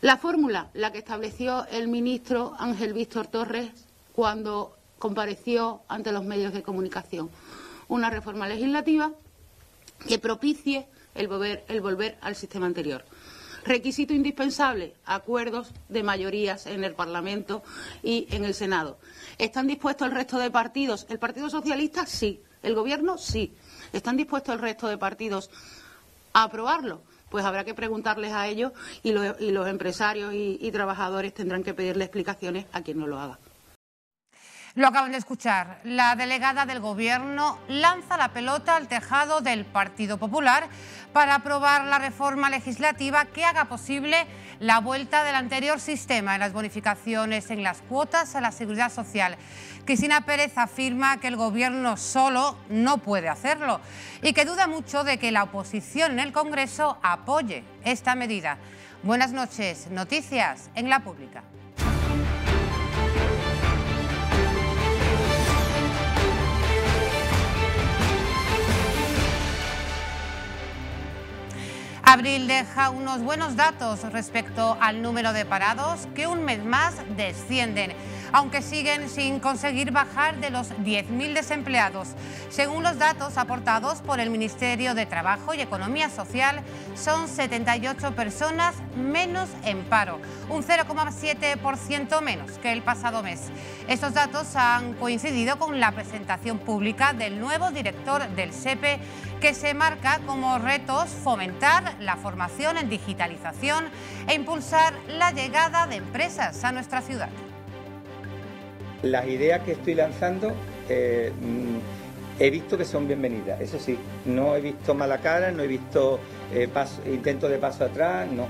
La fórmula, la que estableció el ministro Ángel Víctor Torres cuando compareció ante los medios de comunicación. Una reforma legislativa que propicie el volver, al sistema anterior. Requisito indispensable, acuerdos de mayorías en el Parlamento y en el Senado. ¿Están dispuestos el resto de partidos? El Partido Socialista sí, el Gobierno sí. ¿Están dispuestos el resto de partidos a aprobarlo? pues habrá que preguntarles a ellos y los, empresarios y trabajadores tendrán que pedirle explicaciones a quien no lo haga. Lo acaban de escuchar. La delegada del Gobierno lanza la pelota al tejado del Partido Popular para aprobar la reforma legislativa que haga posible la vuelta del anterior sistema en las bonificaciones, en las cuotas a la seguridad social. Cristina Pérez afirma que el Gobierno solo no puede hacerlo y que duda mucho de que la oposición en el Congreso apoye esta medida. Buenas noches, noticias en la pública. Abril deja unos buenos datos respecto al número de parados que un mes más descienden aunque siguen sin conseguir bajar de los 10.000 desempleados. Según los datos aportados por el Ministerio de Trabajo y Economía Social, son 78 personas menos en paro, un 0,7% menos que el pasado mes. Estos datos han coincidido con la presentación pública del nuevo director del SEPE, e, que se marca como retos fomentar la formación en digitalización e impulsar la llegada de empresas a nuestra ciudad. Las ideas que estoy lanzando eh, mm, he visto que son bienvenidas, eso sí, no he visto mala cara, no he visto eh, intentos de paso atrás, no.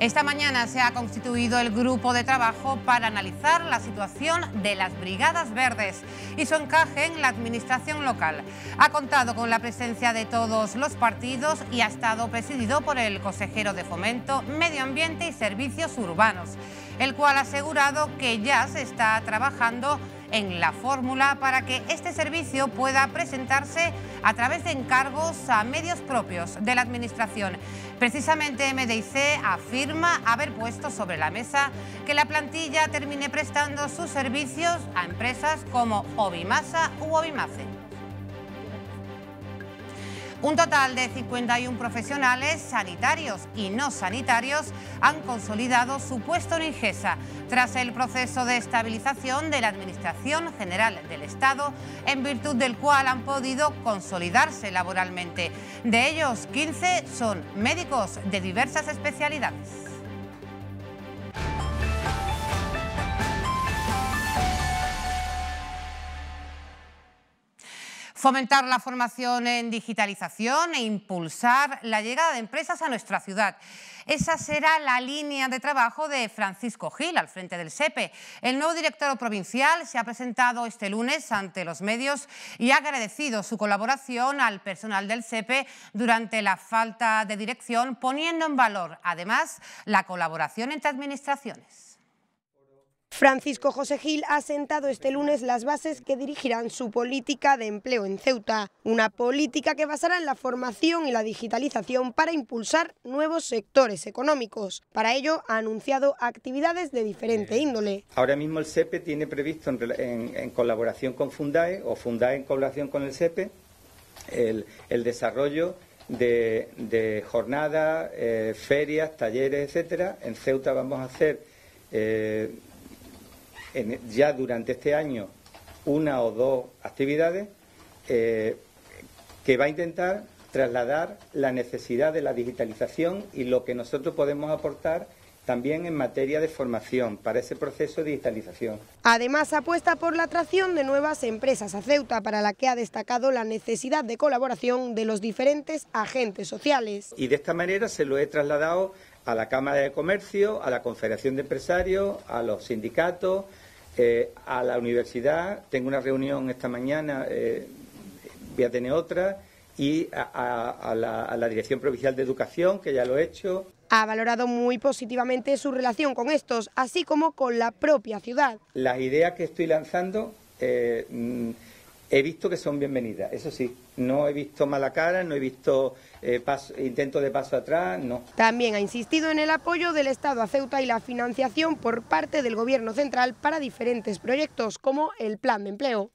Esta mañana se ha constituido el grupo de trabajo para analizar la situación de las Brigadas Verdes y su encaje en la administración local. Ha contado con la presencia de todos los partidos y ha estado presidido por el consejero de Fomento, Medio Ambiente y Servicios Urbanos el cual ha asegurado que ya se está trabajando en la fórmula para que este servicio pueda presentarse a través de encargos a medios propios de la Administración. Precisamente MDIC afirma haber puesto sobre la mesa que la plantilla termine prestando sus servicios a empresas como Obimasa u Obimace. Un total de 51 profesionales sanitarios y no sanitarios han consolidado su puesto en Ingesa tras el proceso de estabilización de la Administración General del Estado, en virtud del cual han podido consolidarse laboralmente. De ellos, 15 son médicos de diversas especialidades. fomentar la formación en digitalización e impulsar la llegada de empresas a nuestra ciudad. Esa será la línea de trabajo de Francisco Gil al frente del SEPE. E. El nuevo director provincial se ha presentado este lunes ante los medios y ha agradecido su colaboración al personal del SEPE e durante la falta de dirección, poniendo en valor además la colaboración entre administraciones. Francisco José Gil ha sentado este lunes las bases que dirigirán su política de empleo en Ceuta, una política que basará en la formación y la digitalización para impulsar nuevos sectores económicos. Para ello ha anunciado actividades de diferente índole. Ahora mismo el SEPE tiene previsto en, colaboración con Fundae o Fundae en colaboración con el SEPE el, desarrollo de, jornadas, eh, ferias, talleres, etcétera. En Ceuta vamos a hacer eh, ya durante este año una o dos actividades eh, que va a intentar trasladar la necesidad de la digitalización y lo que nosotros podemos aportar también en materia de formación para ese proceso de digitalización. Además, apuesta por la atracción de nuevas empresas a Ceuta, para la que ha destacado la necesidad de colaboración de los diferentes agentes sociales. Y de esta manera se lo he trasladado a la Cámara de Comercio, a la Confederación de Empresarios, a los sindicatos, eh, a la universidad. Tengo una reunión esta mañana, eh, voy a tener otra, y a, la, Dirección Provincial de Educación, que ya lo he hecho. Ha valorado muy positivamente su relación con estos, así como con la propia ciudad. Las ideas que estoy lanzando eh, mm, he visto que son bienvenidas, eso sí. No he visto mala cara, no he visto eh, intento intentos de paso atrás, no. También ha insistido en el apoyo del Estado a Ceuta y la financiación por parte del Gobierno central para diferentes proyectos como el Plan de Empleo.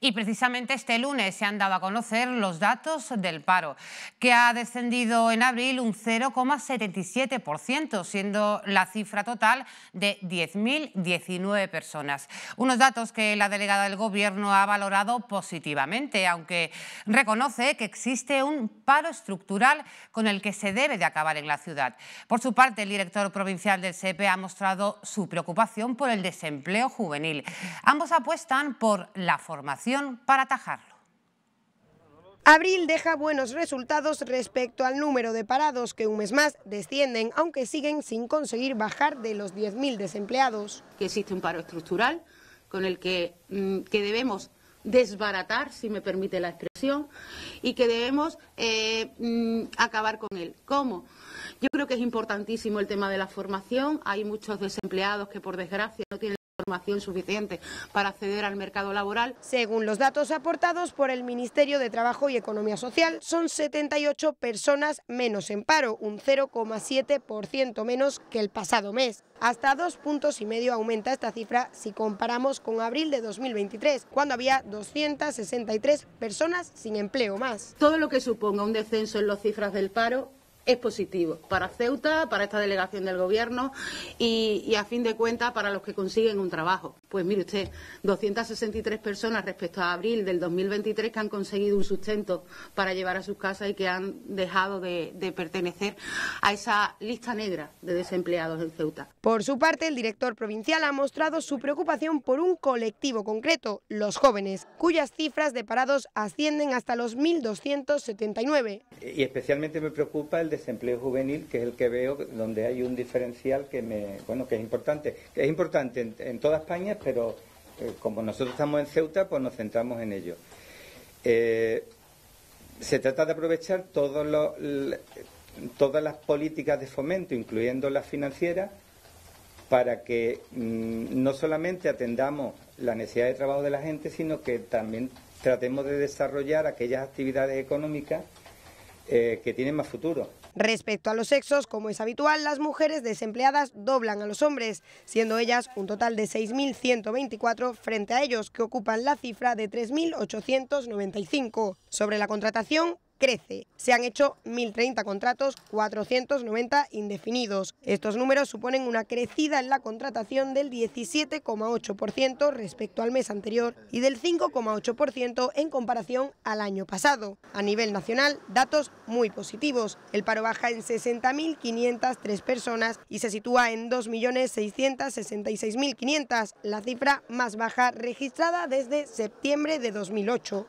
Y precisamente este lunes se han dado a conocer los datos del paro, que ha descendido en abril un 0,77%, siendo la cifra total de 10.019 personas. Unos datos que la delegada del Gobierno ha valorado positivamente, aunque reconoce que existe un paro estructural con el que se debe de acabar en la ciudad. Por su parte, el director provincial del SEPE ha mostrado su preocupación por el desempleo juvenil. Ambos apuestan por la formación para atajarlo. Abril deja buenos resultados respecto al número de parados que un mes más descienden, aunque siguen sin conseguir bajar de los 10.000 desempleados. Que existe un paro estructural con el mm, que, debemos desbaratar, si me permite la expresión, y que debemos eh, mm, acabar con él. ¿Cómo? Yo creo que es importantísimo el tema de la formación. Hay muchos desempleados que, por desgracia, no tienen formación suficiente para acceder al mercado laboral. Según los datos aportados por el Ministerio de Trabajo y Economía Social, son 78 personas menos en paro, un 0,7% menos que el pasado mes. Hasta dos puntos y medio aumenta esta cifra si comparamos con abril de 2023, cuando había 263 personas sin empleo más. Todo lo que suponga un descenso en las cifras del paro es positivo para Ceuta, para esta delegación del Gobierno y, a fin de cuentas para los que consiguen un trabajo. Pues mire usted, 263 personas respecto a abril del 2023 que han conseguido un sustento para llevar a sus casas y que han dejado de, pertenecer a esa lista negra de desempleados en Ceuta. Por su parte, el director provincial ha mostrado su preocupación por un colectivo concreto, los jóvenes, cuyas cifras de parados ascienden hasta los 1.279. Y especialmente me preocupa el de desempleo juvenil, que es el que veo donde hay un diferencial que me, bueno, que es importante, es importante en, toda España, pero eh, como nosotros estamos en Ceuta, pues nos centramos en ello. Eh, se trata de aprovechar todas las políticas de fomento, incluyendo las financieras, para que mm, no solamente atendamos la necesidad de trabajo de la gente, sino que también tratemos de desarrollar aquellas actividades económicas eh, que tienen más futuro. Respecto a los sexos, como es habitual, las mujeres desempleadas doblan a los hombres, siendo ellas un total de 6.124 frente a ellos, que ocupan la cifra de 3.895. Sobre la contratación, crece. Se han hecho 1.030 contratos, 490 indefinidos. Estos números suponen una crecida en la contratación del 17,8% respecto al mes anterior y del 5,8% en comparación al año pasado. A nivel nacional, datos muy positivos. El paro baja en 60.503 personas y se sitúa en 2.666.500, la cifra más baja registrada desde septiembre de 2008.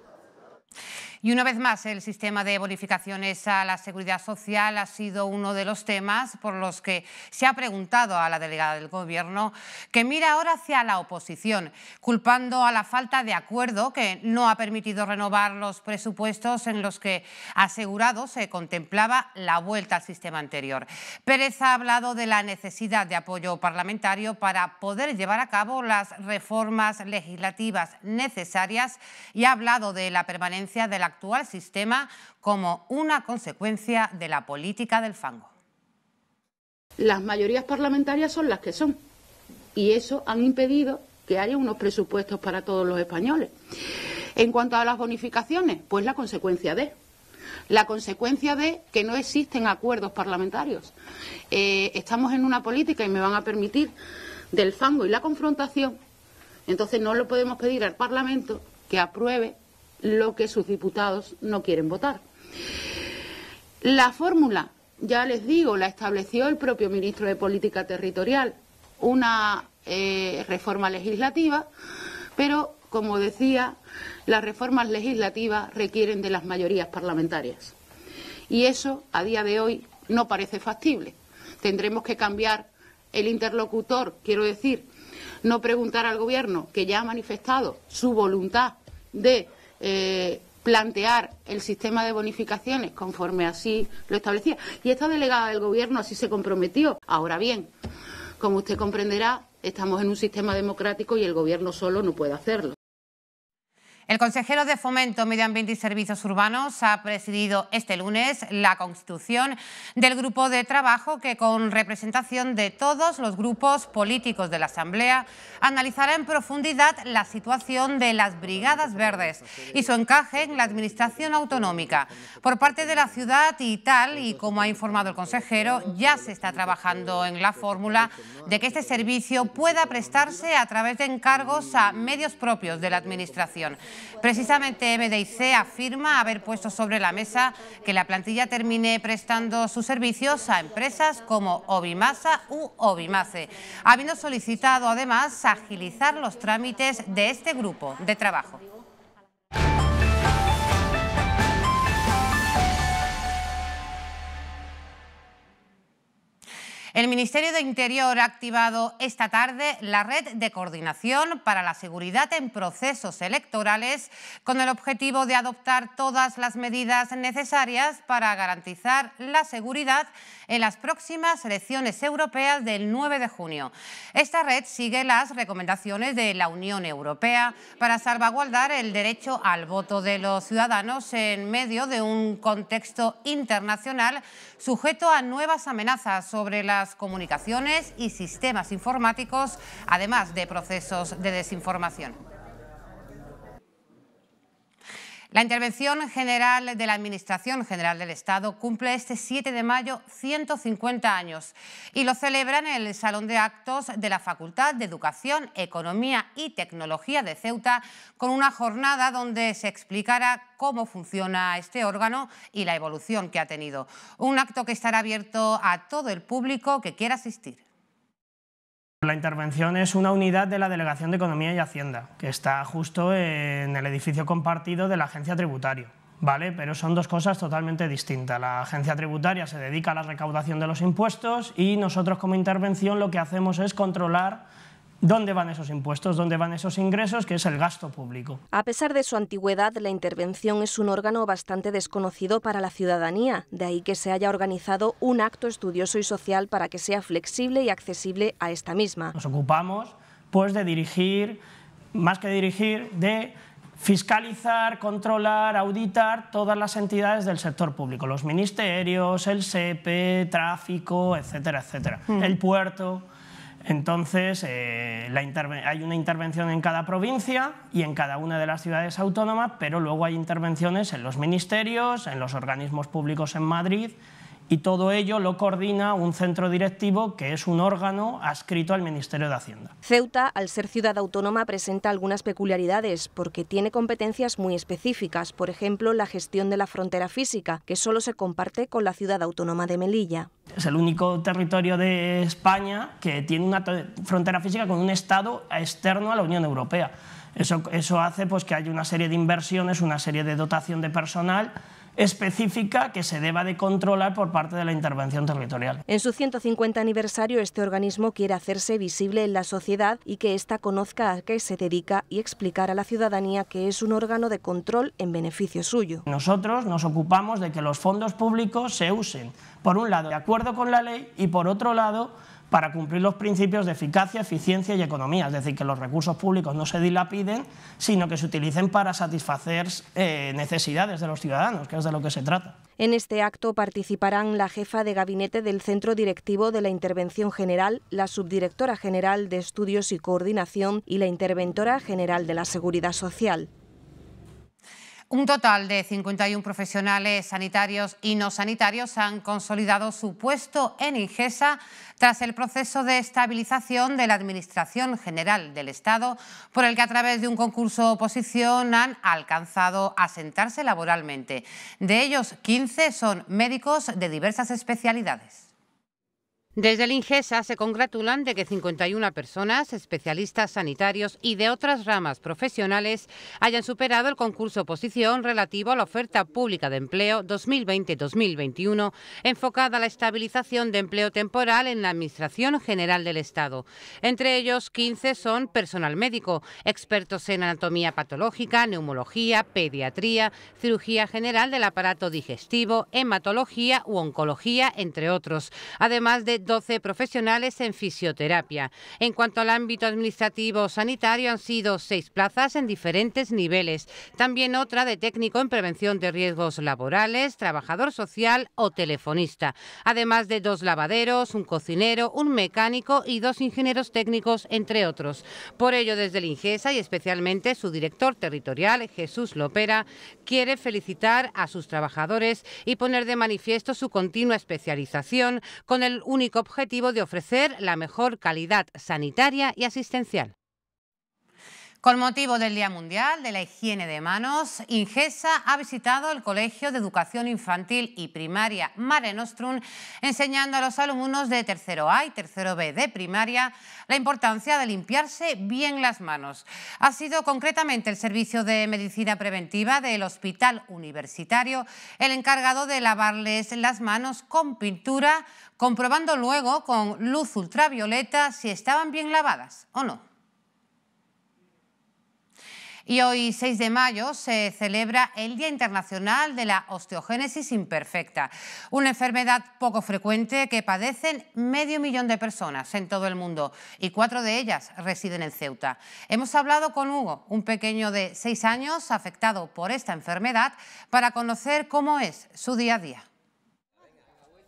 Y una vez más, el sistema de bonificaciones a la seguridad social ha sido uno de los temas por los que se ha preguntado a la delegada del Gobierno, que mira ahora hacia la oposición, culpando a la falta de acuerdo que no ha permitido renovar los presupuestos en los que asegurado se contemplaba la vuelta al sistema anterior. Pérez ha hablado de la necesidad de apoyo parlamentario para poder llevar a cabo las reformas legislativas necesarias y ha hablado de la permanencia de la actual sistema como una consecuencia de la política del fango. Las mayorías parlamentarias son las que son y eso han impedido que haya unos presupuestos para todos los españoles. En cuanto a las bonificaciones, pues la consecuencia de la consecuencia de que no existen acuerdos parlamentarios. Eh, estamos en una política y me van a permitir del fango y la confrontación. Entonces no lo podemos pedir al Parlamento que apruebe lo que sus diputados no quieren votar. La fórmula, ya les digo, la estableció el propio ministro de Política Territorial, una eh, reforma legislativa, pero, como decía, las reformas legislativas requieren de las mayorías parlamentarias. Y eso, a día de hoy, no parece factible. Tendremos que cambiar el interlocutor, quiero decir, no preguntar al Gobierno, que ya ha manifestado su voluntad de eh, plantear el sistema de bonificaciones conforme así lo establecía. Y esta delegada del Gobierno así se comprometió. Ahora bien, como usted comprenderá, estamos en un sistema democrático y el Gobierno solo no puede hacerlo. El consejero de Fomento, Medio Ambiente y Servicios Urbanos ha presidido este lunes la constitución del grupo de trabajo que con representación de todos los grupos políticos de la Asamblea analizará en profundidad la situación de las Brigadas Verdes y su encaje en la Administración Autonómica. Por parte de la ciudad y tal, y como ha informado el consejero, ya se está trabajando en la fórmula de que este servicio pueda prestarse a través de encargos a medios propios de la Administración. Precisamente MDIC afirma haber puesto sobre la mesa que la plantilla termine prestando sus servicios a empresas como Obimasa u Obimace, habiendo solicitado además agilizar los trámites de este grupo de trabajo. El Ministerio de Interior ha activado esta tarde la Red de Coordinación para la Seguridad en Procesos Electorales con el objetivo de adoptar todas las medidas necesarias para garantizar la seguridad en las próximas elecciones europeas del 9 de junio. Esta red sigue las recomendaciones de la Unión Europea para salvaguardar el derecho al voto de los ciudadanos en medio de un contexto internacional sujeto a nuevas amenazas sobre las comunicaciones y sistemas informáticos, además de procesos de desinformación. La intervención general de la Administración General del Estado cumple este 7 de mayo 150 años y lo celebra en el Salón de Actos de la Facultad de Educación, Economía y Tecnología de Ceuta con una jornada donde se explicará cómo funciona este órgano y la evolución que ha tenido. Un acto que estará abierto a todo el público que quiera asistir. La intervención es una unidad de la Delegación de Economía y Hacienda, que está justo en el edificio compartido de la Agencia Tributaria. ¿Vale? Pero son dos cosas totalmente distintas. La agencia tributaria se dedica a la recaudación de los impuestos y nosotros como intervención lo que hacemos es controlar ¿Dónde van esos impuestos? ¿Dónde van esos ingresos? Que es el gasto público. A pesar de su antigüedad, la intervención es un órgano bastante desconocido para la ciudadanía, de ahí que se haya organizado un acto estudioso y social para que sea flexible y accesible a esta misma. Nos ocupamos pues, de dirigir, más que dirigir, de fiscalizar, controlar, auditar todas las entidades del sector público, los ministerios, el SEPE, tráfico, etcétera, etcétera, mm. el puerto. Entonces, eh, hay una intervención en cada provincia y en cada una de las ciudades autónomas, pero luego hay intervenciones en los ministerios, en los organismos públicos en Madrid, y todo ello lo coordina un centro directivo que es un órgano adscrito al Ministerio de Hacienda. Ceuta, al ser ciudad autónoma, presenta algunas peculiaridades porque tiene competencias muy específicas, por ejemplo, la gestión de la frontera física, que solo se comparte con la ciudad autónoma de Melilla. Es el único territorio de España que tiene una frontera física con un Estado externo a la Unión Europea. Eso, hace pues, que haya una serie de inversiones, una serie de dotación de personal específica que se deba de controlar por parte de la intervención territorial. En su 150 aniversario, este organismo quiere hacerse visible en la sociedad y que ésta conozca a qué se dedica y explicar a la ciudadanía que es un órgano de control en beneficio suyo. Nosotros nos ocupamos de que los fondos públicos se usen, por un lado, de acuerdo con la ley y por otro lado, para cumplir los principios de eficacia, eficiencia y economía, es decir, que los recursos públicos no se dilapiden, sino que se utilicen para satisfacer eh, necesidades de los ciudadanos, que es de lo que se trata. En este acto participarán la jefa de gabinete del Centro Directivo de la Intervención General, la subdirectora general de Estudios y Coordinación y la interventora general de la Seguridad Social. Un total de 51 profesionales sanitarios y no sanitarios han consolidado su puesto en Ingesa tras el proceso de estabilización de la Administración General del Estado, por el que a través de un concurso oposición han alcanzado a sentarse laboralmente. De ellos, 15 son médicos de diversas especialidades. Desde el INGESA se congratulan de que 51 personas, especialistas sanitarios y de otras ramas profesionales, hayan superado el concurso oposición relativo a la oferta pública de empleo 2020-2021, enfocada a la estabilización de empleo temporal en la Administración General del Estado. Entre ellos, 15 son personal médico, expertos en anatomía patológica, neumología, pediatría, cirugía general del aparato digestivo, hematología u oncología, entre otros, además de 12 profesionales en fisioterapia. En cuanto al ámbito administrativo sanitario, han sido seis plazas en diferentes niveles. También otra de técnico en prevención de riesgos laborales, trabajador social o telefonista. Además de dos lavaderos, un cocinero, un mecánico y dos ingenieros técnicos, entre otros. Por ello, desde el INGESA y especialmente su director territorial, Jesús Lopera, quiere felicitar a sus trabajadores y poner de manifiesto su continua especialización con el objetivo de ofrecer la mejor calidad sanitaria y asistencial. Con motivo del Día Mundial de la Higiene de Manos, Ingesa ha visitado el Colegio de Educación Infantil y Primaria Mare Nostrum, enseñando a los alumnos de tercero A y tercero B de primaria la importancia de limpiarse bien las manos. Ha sido concretamente el Servicio de Medicina Preventiva del Hospital Universitario el encargado de lavarles las manos con pintura, comprobando luego con luz ultravioleta si estaban bien lavadas o no. Y hoy, 6 de mayo, se celebra el Día Internacional de la Osteogénesis Imperfecta, una enfermedad poco frecuente que padecen medio millón de personas en todo el mundo y cuatro de ellas residen en Ceuta. Hemos hablado con Hugo, un pequeño de seis años afectado por esta enfermedad, para conocer cómo es su día a día.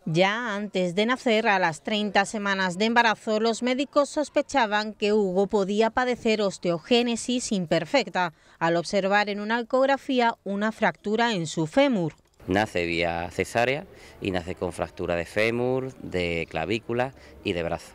Ya antes de nacer, a las 30 semanas de embarazo, los médicos sospechaban que Hugo podía padecer osteogénesis imperfecta, al observar en una ecografía una fractura en su fémur. Nace vía cesárea y nace con fractura de fémur, de clavícula y de brazo.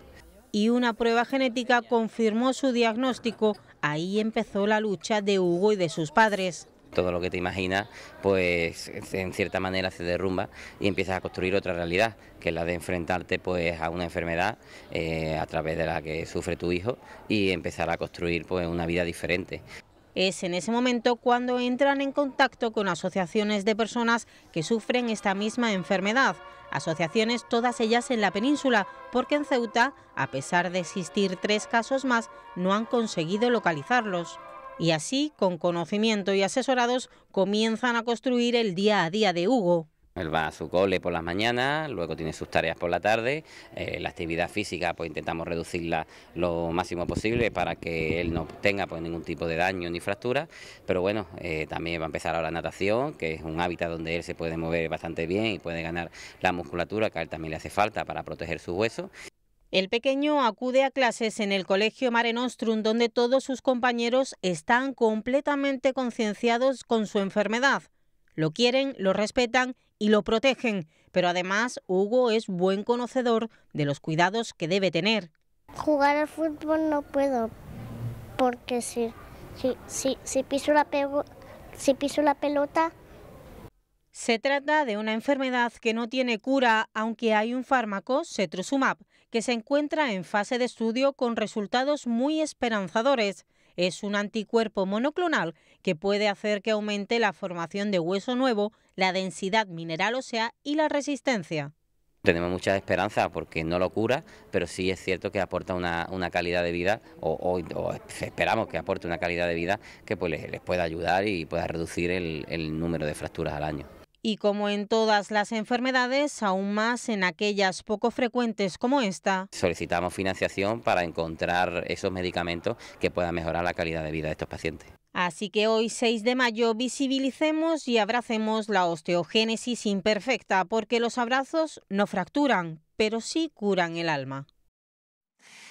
Y una prueba genética confirmó su diagnóstico. Ahí empezó la lucha de Hugo y de sus padres todo lo que te imaginas, pues en cierta manera se derrumba y empiezas a construir otra realidad, que es la de enfrentarte pues a una enfermedad eh, a través de la que sufre tu hijo y empezar a construir pues una vida diferente. Es en ese momento cuando entran en contacto con asociaciones de personas que sufren esta misma enfermedad. Asociaciones todas ellas en la península, porque en Ceuta, a pesar de existir tres casos más, no han conseguido localizarlos y así, con conocimiento y asesorados, comienzan a construir el día a día de Hugo. Él va a su cole por las mañanas, luego tiene sus tareas por la tarde, eh, la actividad física pues intentamos reducirla lo máximo posible para que él no tenga pues, ningún tipo de daño ni fractura, pero bueno, eh, también va a empezar ahora la natación, que es un hábitat donde él se puede mover bastante bien y puede ganar la musculatura que a él también le hace falta para proteger su hueso. El pequeño acude a clases en el Colegio Mare Nostrum, donde todos sus compañeros están completamente concienciados con su enfermedad. Lo quieren, lo respetan y lo protegen, pero además Hugo es buen conocedor de los cuidados que debe tener. Jugar al fútbol no puedo, porque si, si, si, si piso, la si piso la pelota se trata de una enfermedad que no tiene cura, aunque hay un fármaco, cetrosumab que se encuentra en fase de estudio con resultados muy esperanzadores. Es un anticuerpo monoclonal que puede hacer que aumente la formación de hueso nuevo, la densidad mineral ósea y la resistencia. Tenemos mucha esperanza porque no lo cura, pero sí es cierto que aporta una, calidad de vida, o, esperamos que aporte una calidad de vida que pues les, pueda ayudar y pueda reducir el número de fracturas al año. Y como en todas las enfermedades, aún más en aquellas poco frecuentes como esta. Solicitamos financiación para encontrar esos medicamentos que puedan mejorar la calidad de vida de estos pacientes. Así que hoy 6 de mayo visibilicemos y abracemos la osteogénesis imperfecta, porque los abrazos no fracturan, pero sí curan el alma.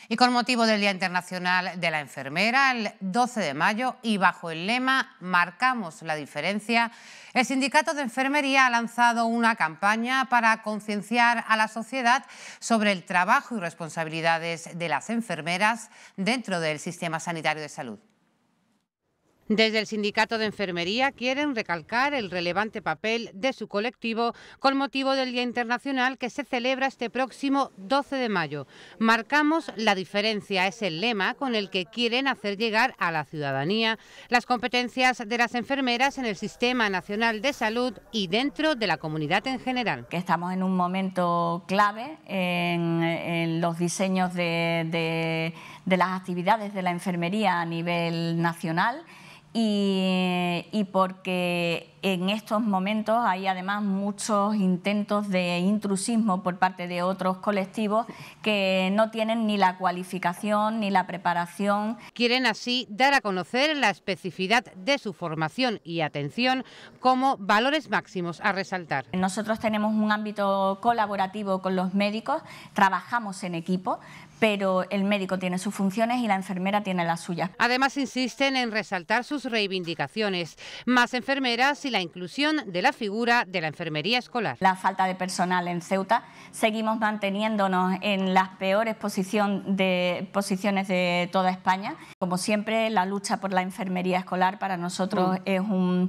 Y con motivo del Día Internacional de la Enfermera, el 12 de mayo, y bajo el lema Marcamos la diferencia, el Sindicato de Enfermería ha lanzado una campaña para concienciar a la sociedad sobre el trabajo y responsabilidades de las enfermeras dentro del sistema sanitario de salud. Desde el Sindicato de Enfermería quieren recalcar el relevante papel de su colectivo con motivo del Día Internacional que se celebra este próximo 12 de mayo. Marcamos la diferencia, es el lema con el que quieren hacer llegar a la ciudadanía las competencias de las enfermeras en el Sistema Nacional de Salud y dentro de la comunidad en general. Que estamos en un momento clave en, los diseños de, de las actividades de la enfermería a nivel nacional y, porque en estos momentos hay además muchos intentos de intrusismo por parte de otros colectivos que no tienen ni la cualificación ni la preparación. Quieren así dar a conocer la especificidad de su formación y atención como valores máximos a resaltar. Nosotros tenemos un ámbito colaborativo con los médicos, trabajamos en equipo, pero el médico tiene sus funciones y la enfermera tiene las suyas. Además insisten en resaltar sus reivindicaciones, más enfermeras y la inclusión de la figura de la enfermería escolar. La falta de personal en Ceuta, seguimos manteniéndonos en las peores posición de, posiciones de toda España. Como siempre, la lucha por la enfermería escolar para nosotros mm. es, un,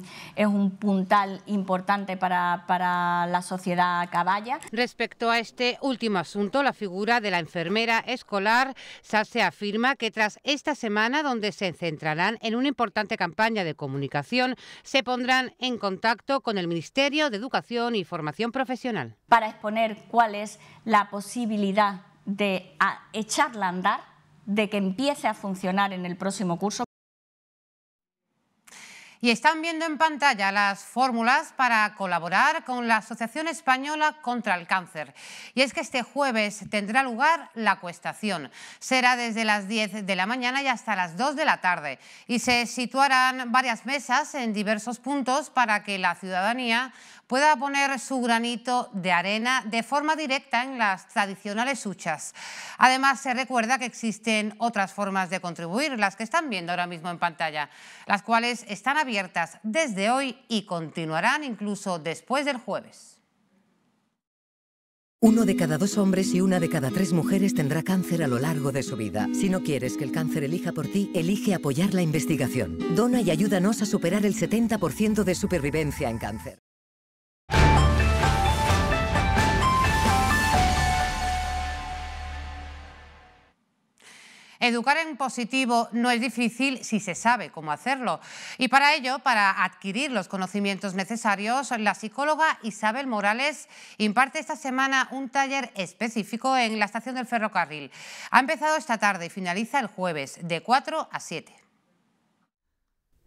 puntal importante para, la sociedad caballa. Respecto a este último asunto, la figura de la enfermera escolar, SASE afirma que tras esta semana, donde se centrarán en una importante campaña de comunicación, se pondrán en contacto con el Ministerio de Educación y Formación Profesional. Para exponer cuál es la posibilidad de echarla a andar, de que empiece a funcionar en el próximo curso. Y están viendo en pantalla las fórmulas para colaborar con la Asociación Española contra el Cáncer. Y es que este jueves tendrá lugar la cuestación. Será desde las 10 de la mañana y hasta las 2 de la tarde. Y se situarán varias mesas en diversos puntos para que la ciudadanía pueda poner su granito de arena de forma directa en las tradicionales huchas. Además, se recuerda que existen otras formas de contribuir, las que están viendo ahora mismo en pantalla, las cuales están abiertas desde hoy y continuarán incluso después del jueves. Uno de cada dos hombres y una de cada tres mujeres tendrá cáncer a lo largo de su vida. Si no quieres que el cáncer elija por ti, elige apoyar la investigación. Dona y ayúdanos a superar el 70% de supervivencia en cáncer. Educar en positivo no es difícil si se sabe cómo hacerlo. Y para ello, para adquirir los conocimientos necesarios, la psicóloga Isabel Morales imparte esta semana un taller específico en la estación del ferrocarril. Ha empezado esta tarde y finaliza el jueves de 4 a 7.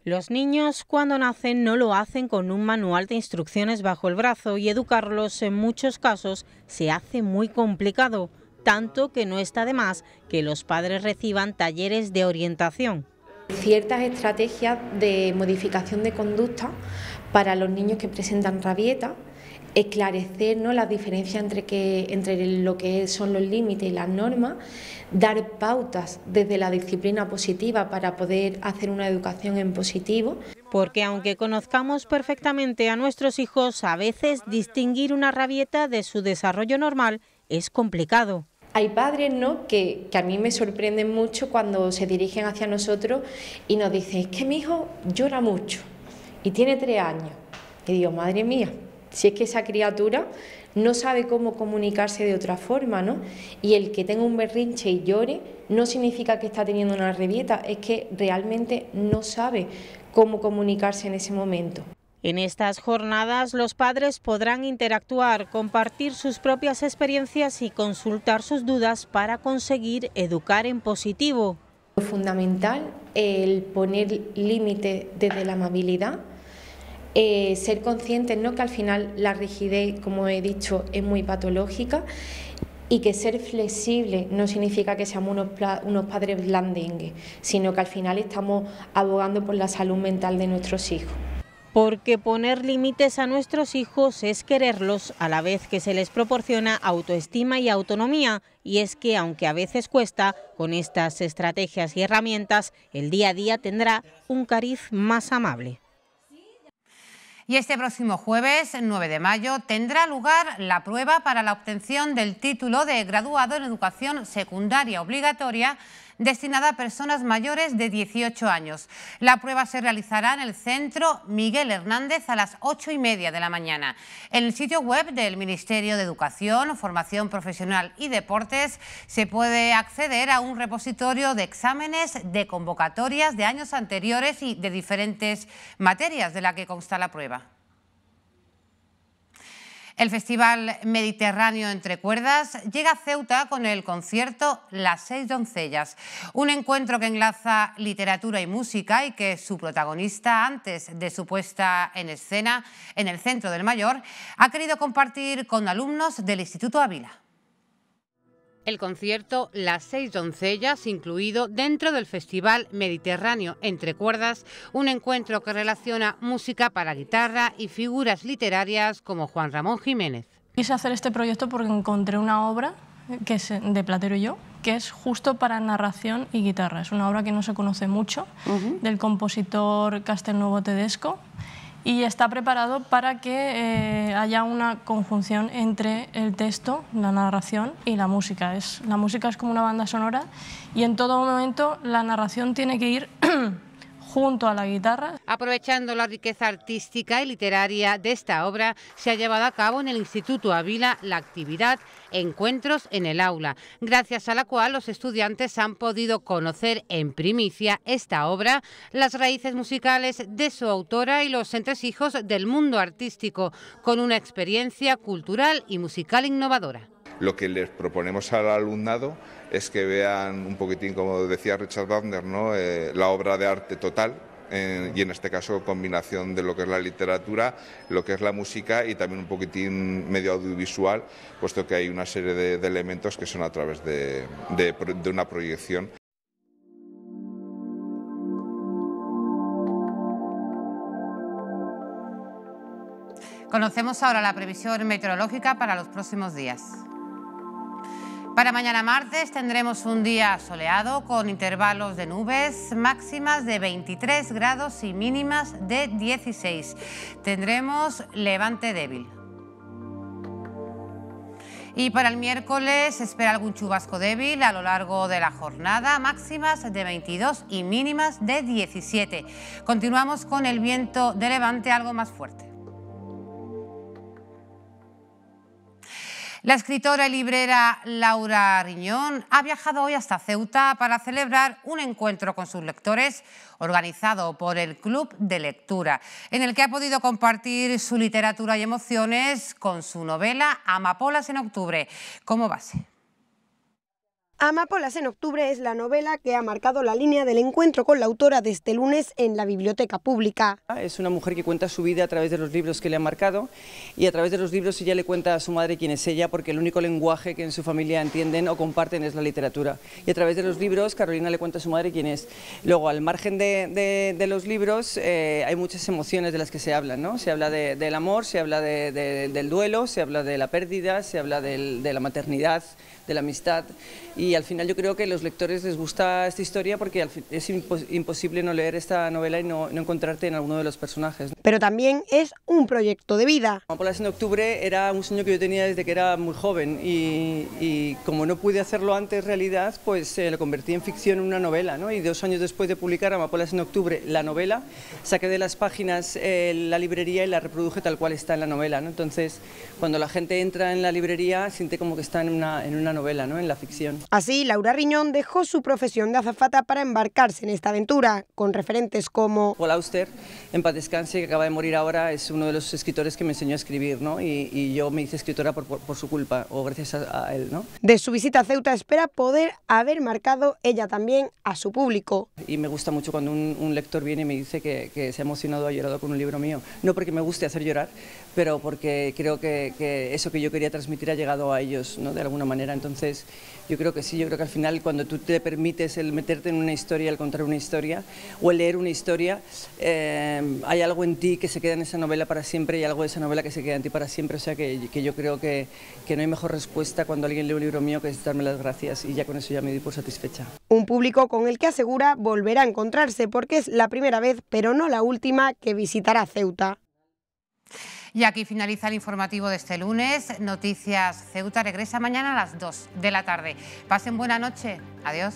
Los niños cuando nacen no lo hacen con un manual de instrucciones bajo el brazo y educarlos en muchos casos se hace muy complicado tanto que no está de más que los padres reciban talleres de orientación. Ciertas estrategias de modificación de conducta para los niños que presentan rabietas, esclarecer ¿no? las diferencias entre, entre lo que son los límites y las normas, dar pautas desde la disciplina positiva para poder hacer una educación en positivo. Porque aunque conozcamos perfectamente a nuestros hijos, a veces distinguir una rabieta de su desarrollo normal es complicado. Hay padres ¿no? que, a mí me sorprenden mucho cuando se dirigen hacia nosotros y nos dicen, es que mi hijo llora mucho y tiene tres años. Y digo, madre mía, si es que esa criatura no sabe cómo comunicarse de otra forma, ¿no? Y el que tenga un berrinche y llore no significa que está teniendo una revieta, es que realmente no sabe cómo comunicarse en ese momento. En estas jornadas los padres podrán interactuar, compartir sus propias experiencias y consultar sus dudas para conseguir educar en positivo. fundamental el poner límite desde la amabilidad, eh, ser conscientes ¿no? que al final la rigidez, como he dicho, es muy patológica y que ser flexible no significa que seamos unos, unos padres blandengues, sino que al final estamos abogando por la salud mental de nuestros hijos porque poner límites a nuestros hijos es quererlos a la vez que se les proporciona autoestima y autonomía, y es que aunque a veces cuesta, con estas estrategias y herramientas el día a día tendrá un cariz más amable. Y este próximo jueves, 9 de mayo, tendrá lugar la prueba para la obtención del título de graduado en educación secundaria obligatoria destinada a personas mayores de 18 años. La prueba se realizará en el centro Miguel Hernández a las 8 y media de la mañana. En el sitio web del Ministerio de Educación, Formación Profesional y Deportes se puede acceder a un repositorio de exámenes de convocatorias de años anteriores y de diferentes materias de la que consta la prueba. El Festival Mediterráneo Entre Cuerdas llega a Ceuta con el concierto Las Seis Doncellas, un encuentro que enlaza literatura y música y que su protagonista, antes de su puesta en escena en el Centro del Mayor, ha querido compartir con alumnos del Instituto Ávila el concierto Las Seis Doncellas, incluido dentro del Festival Mediterráneo Entre Cuerdas, un encuentro que relaciona música para guitarra y figuras literarias como Juan Ramón Jiménez. Quise hacer este proyecto porque encontré una obra que es de Platero y yo, que es justo para narración y guitarra. Es una obra que no se conoce mucho, del compositor Castelnuovo Tedesco y está preparado para que eh, haya una conjunción entre el texto, la narración y la música. Es, la música es como una banda sonora y en todo momento la narración tiene que ir junto a la guitarra. Aprovechando la riqueza artística y literaria de esta obra, se ha llevado a cabo en el Instituto Avila la actividad Encuentros en el Aula, gracias a la cual los estudiantes han podido conocer en primicia esta obra, las raíces musicales de su autora y los entresijos del mundo artístico, con una experiencia cultural y musical innovadora. Lo que les proponemos al alumnado es que vean un poquitín, como decía Richard Wagner, ¿no? Eh, la obra de arte total, y en este caso combinación de lo que es la literatura, lo que es la música y también un poquitín medio audiovisual, puesto que hay una serie de, elementos que son a través de una proyección. Conocemos ahora la previsión meteorológica para los próximos días. Para mañana martes tendremos un día soleado con intervalos de nubes máximas de 23 grados y mínimas de 16. Tendremos levante débil. Y para el miércoles espera algún chubasco débil a lo largo de la jornada, máximas de 22 y mínimas de 17. Continuamos con el viento de levante algo más fuerte. La escritora y librera Laura Riñón ha viajado hoy hasta Ceuta para celebrar un encuentro con sus lectores organizado por el Club de Lectura, en el que ha podido compartir su literatura y emociones con su novela Amapolas en octubre como base. Amapolas en octubre es la novela que ha marcado la línea del encuentro con la autora de este lunes en la Biblioteca Pública. Es una mujer que cuenta su vida a través de los libros que le ha marcado y a través de los libros ella le cuenta a su madre quién es ella porque el único lenguaje que en su familia entienden o comparten es la literatura. Y a través de los libros Carolina le cuenta a su madre quién es. Luego, al margen de, los libros eh, hay muchas emociones de las que se habla... ¿no? Se habla del amor, se habla del duelo, se habla de la pérdida, se habla de la maternidad, de la amistad. Y y al final yo creo que a los lectores les gusta esta historia porque es imposible no leer esta novela y no, encontrarte en alguno de los personajes. Pero también es un proyecto de vida. -"Amapolas en octubre era un sueño que yo tenía desde que era muy joven y, como no pude hacerlo antes realidad, pues eh, lo convertí en ficción en una novela. ¿no? Y dos años después de publicar Amapolas en octubre, la novela, saqué de las páginas eh, la librería y la reproduje tal cual está en la novela. ¿no? Entonces, cuando la gente entra en la librería, siente como que está en una, en una novela, ¿no? en la ficción. Así, Laura Riñón dejó su profesión de azafata para embarcarse en esta aventura, con referentes como... Paul Auster, en paz descanse, que acaba de morir ahora, es uno de los escritores que me enseñó a escribir, ¿no? Y, yo me hice escritora por, su culpa, o gracias a, él, ¿no? De su visita a Ceuta espera poder haber marcado ella también a su público. Y me gusta mucho cuando un, lector viene y me dice que, se ha emocionado o ha llorado con un libro mío. No porque me guste hacer llorar, pero porque creo que, que eso que yo quería transmitir ha llegado a ellos, ¿no? De alguna manera, entonces yo creo que sí, yo creo que al final cuando tú te permites el meterte en una historia, el contar una historia o el leer una historia, eh, hay algo en ti que se queda en esa novela para siempre y algo de esa novela que se queda en ti para siempre. O sea que, yo creo que, no hay mejor respuesta cuando alguien lee un libro mío que es darme las gracias y ya con eso ya me di por satisfecha. Un público con el que asegura volver a encontrarse porque es la primera vez, pero no la última, que visitará Ceuta. Y aquí finaliza el informativo de este lunes. Noticias Ceuta regresa mañana a las 2 de la tarde. Pasen buena noche. Adiós.